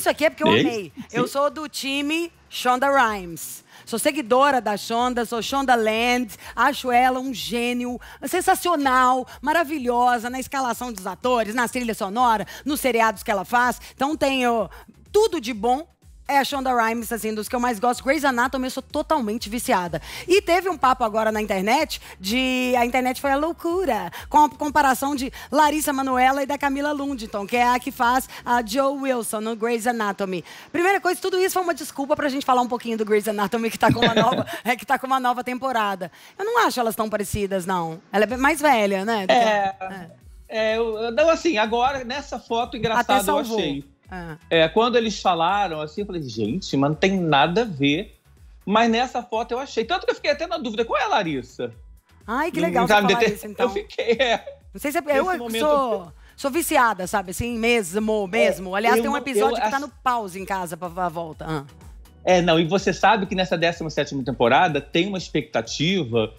Isso aqui é porque eu amei. Eu sou do time Shonda Rhimes. Sou seguidora da Shonda, sou Shonda Land. Acho ela um gênio sensacional, maravilhosa na escalação dos atores, na trilha sonora, nos seriados que ela faz. Então tenho tudo de bom é a Shonda Rhimes, assim, dos que eu mais gosto. Grey's Anatomy, eu sou totalmente viciada. E teve um papo agora na internet de... A internet foi a loucura. Com a comparação de Larissa Manoela e da Camila Lundington, que é a que faz a Joe Wilson no Grey's Anatomy. Primeira coisa, tudo isso foi uma desculpa pra gente falar um pouquinho do Grey's Anatomy, que tá com uma nova, é, que tá com uma nova temporada. Eu não acho elas tão parecidas, não. Ela é mais velha, né? É... é. é eu, assim, agora, nessa foto, engraçada eu achei. Ah. É, quando eles falaram assim, eu falei, gente, mas não tem nada a ver. Mas nessa foto eu achei. Tanto que eu fiquei até na dúvida, qual é a Larissa? Ai, que legal hum, você falar isso, então. Eu fiquei, é. Não sei se é, eu é momento, sou, sou viciada, sabe? Assim, mesmo, é, mesmo. É, Aliás, eu, tem um episódio eu, que tá no pause em casa pra, pra volta. Ah. É, não, e você sabe que nessa 17ª temporada tem uma expectativa,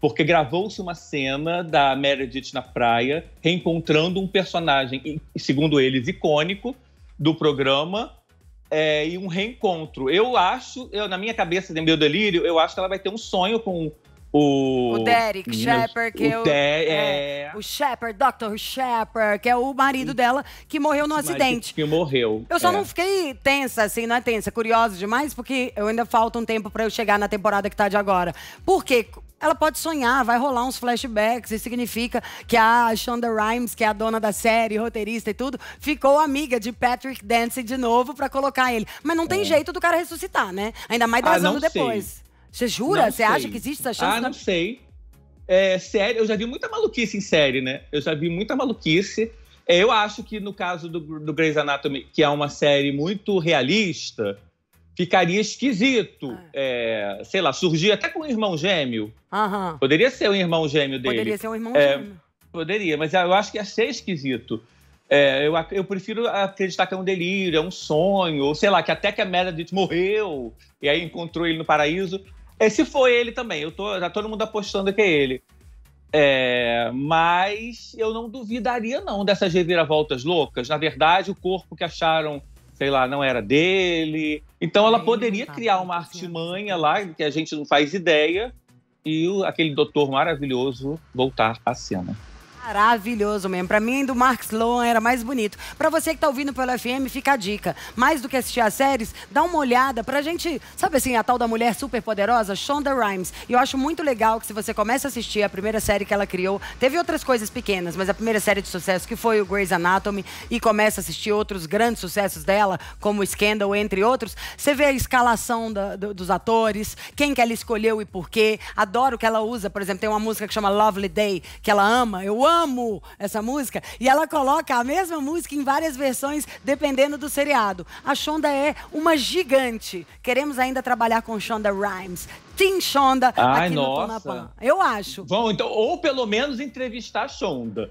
porque gravou-se uma cena da Meredith na praia, reencontrando um personagem, segundo eles, icônico, do programa é, e um reencontro. Eu acho, eu, na minha cabeça, no meu delírio, eu acho que ela vai ter um sonho com o, o Derek Shepard, que o, o, é, é, o Shepard, Dr. Shepard, que é o marido hum. dela, que morreu no o acidente. Que morreu. Eu só é. não fiquei tensa, assim, não é tensa, curiosa demais, porque eu ainda falta um tempo para eu chegar na temporada que tá de agora. Porque ela pode sonhar, vai rolar uns flashbacks, e significa que a Shonda Rhimes, que é a dona da série, roteirista e tudo, ficou amiga de Patrick Dempsey de novo para colocar ele. Mas não tem é. jeito do cara ressuscitar, né? Ainda mais 10 ah, anos depois. Sei. Você jura? Você acha que existe essa chance? Ah, não sei. É, série, eu já vi muita maluquice em série, né? Eu já vi muita maluquice. É, eu acho que no caso do, do Grey's Anatomy, que é uma série muito realista, ficaria esquisito. Ah. É, sei lá, surgir até com um irmão gêmeo. Aham. Poderia ser um irmão gêmeo dele. Poderia ser um irmão é, gêmeo. Poderia, mas eu acho que ia ser esquisito. É, eu, eu, prefiro acreditar que é um delírio, é um sonho, ou sei lá, que até que a Meredith morreu e aí encontrou ele no paraíso, é, se for ele também, eu tô, já todo mundo apostando que é ele. É, mas eu não duvidaria, não, dessas reviravoltas loucas. Na verdade, o corpo que acharam, sei lá, não era dele. Então ela é, poderia tá, criar tá, uma tá, artimanha lá, que a gente não faz ideia, e o, aquele doutor maravilhoso voltar à cena. Maravilhoso mesmo. Pra mim, do Mark Sloan era mais bonito. Pra você que tá ouvindo pelo FM, fica a dica. Mais do que assistir as séries, dá uma olhada pra gente. Sabe assim, a tal da mulher super poderosa, Shonda Rhimes. E eu acho muito legal que se você começa a assistir a primeira série que ela criou, teve outras coisas pequenas, mas a primeira série de sucesso que foi o Grey's Anatomy, e começa a assistir outros grandes sucessos dela, como Scandal, entre outros, você vê a escalação da, do, dos atores, quem que ela escolheu e por quê. Adoro que ela usa, por exemplo, tem uma música que chama Lovely Day, que ela ama. Eu amo amo essa música. E ela coloca a mesma música em várias versões, dependendo do seriado. A Shonda é uma gigante. Queremos ainda trabalhar com Shonda Rhimes. Tim Shonda Ai, aqui nossa. no Tonapan. Eu acho. Bom, então, ou pelo menos entrevistar a Shonda.